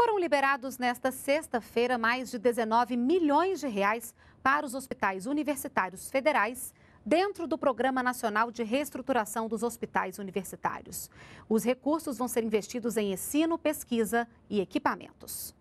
Foram liberados nesta sexta-feira mais de 19 milhões de reais para os hospitais universitários federais dentro do Programa Nacional de Reestruturação dos Hospitais Universitários. Os recursos vão ser investidos em ensino, pesquisa e equipamentos.